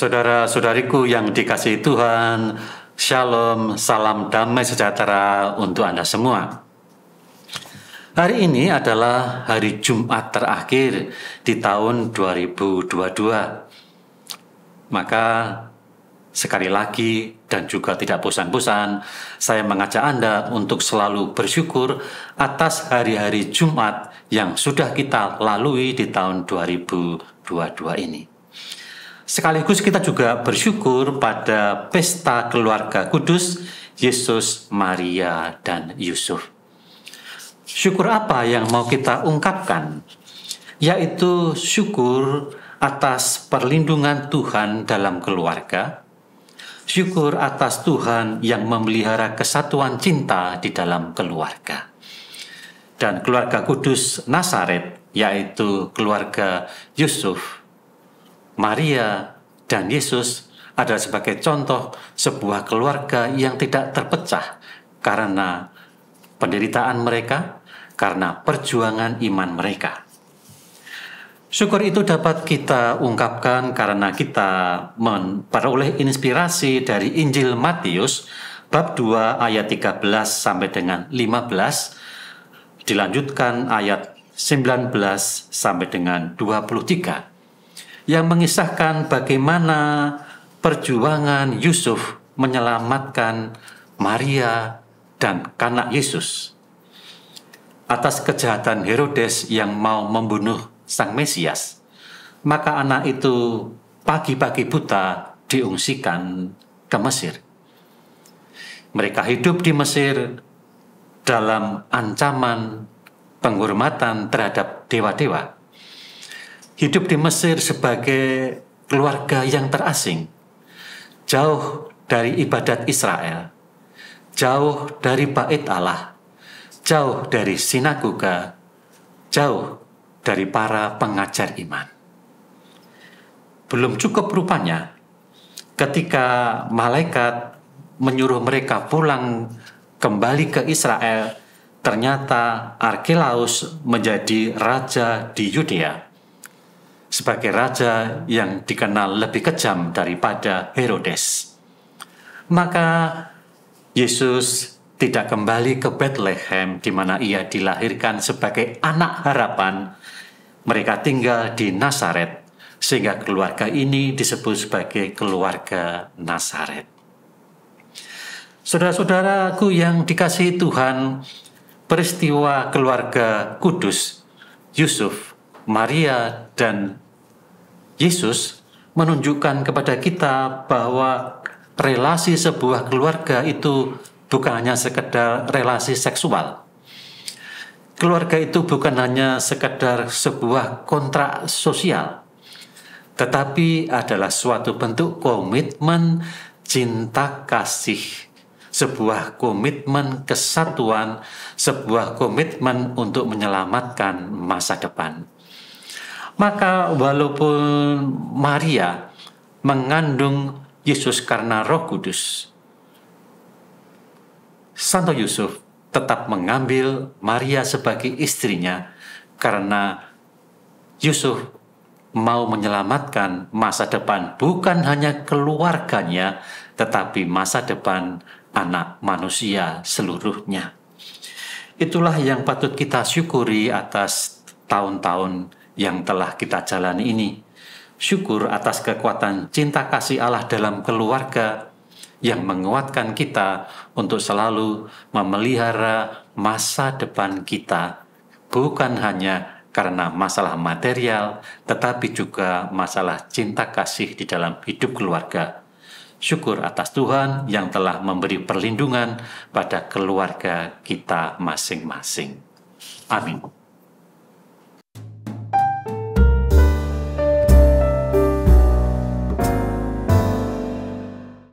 Saudara-saudariku yang dikasihi Tuhan, Shalom, salam damai sejahtera untuk Anda semua. Hari ini adalah hari Jumat terakhir di tahun 2022. Maka sekali lagi dan juga tidak bosan-bosan, saya mengajak Anda untuk selalu bersyukur atas hari-hari Jumat yang sudah kita lalui di tahun 2022 ini. Sekaligus kita juga bersyukur pada pesta keluarga kudus Yesus, Maria, dan Yusuf. Syukur apa yang mau kita ungkapkan? Yaitu syukur atas perlindungan Tuhan dalam keluarga, syukur atas Tuhan yang memelihara kesatuan cinta di dalam keluarga. Dan keluarga kudus Nasaret yaitu keluarga Yusuf, Maria, dan Yesus adalah sebagai contoh sebuah keluarga yang tidak terpecah karena penderitaan mereka, karena perjuangan iman mereka. Syukur itu dapat kita ungkapkan karena kita memperoleh inspirasi dari Injil Matius bab 2 ayat 13 sampai dengan 15 dilanjutkan ayat 19 sampai dengan 23 yang mengisahkan bagaimana perjuangan Yusuf menyelamatkan Maria dan kanak Yesus atas kejahatan Herodes yang mau membunuh sang Mesias. Maka anak itu pagi-pagi buta diungsikan ke Mesir. Mereka hidup di Mesir dalam ancaman penghormatan terhadap dewa-dewa hidup di Mesir sebagai keluarga yang terasing, jauh dari ibadat Israel, jauh dari bait Allah, jauh dari sinagoga, jauh dari para pengajar iman. Belum cukup rupanya ketika malaikat menyuruh mereka pulang kembali ke Israel, ternyata Arkelaus menjadi raja di Yudea sebagai raja yang dikenal lebih kejam daripada Herodes. Maka Yesus tidak kembali ke Bethlehem di mana ia dilahirkan sebagai anak harapan. Mereka tinggal di Nazaret sehingga keluarga ini disebut sebagai keluarga Nazaret. Saudara-saudaraku yang dikasihi Tuhan, peristiwa keluarga Kudus, Yusuf Maria dan Yesus menunjukkan kepada kita bahwa relasi sebuah keluarga itu bukan hanya sekedar relasi seksual. Keluarga itu bukan hanya sekedar sebuah kontrak sosial, tetapi adalah suatu bentuk komitmen cinta kasih, sebuah komitmen kesatuan, sebuah komitmen untuk menyelamatkan masa depan. Maka walaupun Maria mengandung Yesus karena Roh Kudus, Santo Yusuf tetap mengambil Maria sebagai istrinya karena Yusuf mau menyelamatkan masa depan bukan hanya keluarganya tetapi masa depan anak manusia seluruhnya. Itulah yang patut kita syukuri atas tahun-tahun yang telah kita jalani ini. Syukur atas kekuatan cinta kasih Allah dalam keluarga yang menguatkan kita untuk selalu memelihara masa depan kita, bukan hanya karena masalah material, tetapi juga masalah cinta kasih di dalam hidup keluarga. Syukur atas Tuhan yang telah memberi perlindungan pada keluarga kita masing-masing. Amin.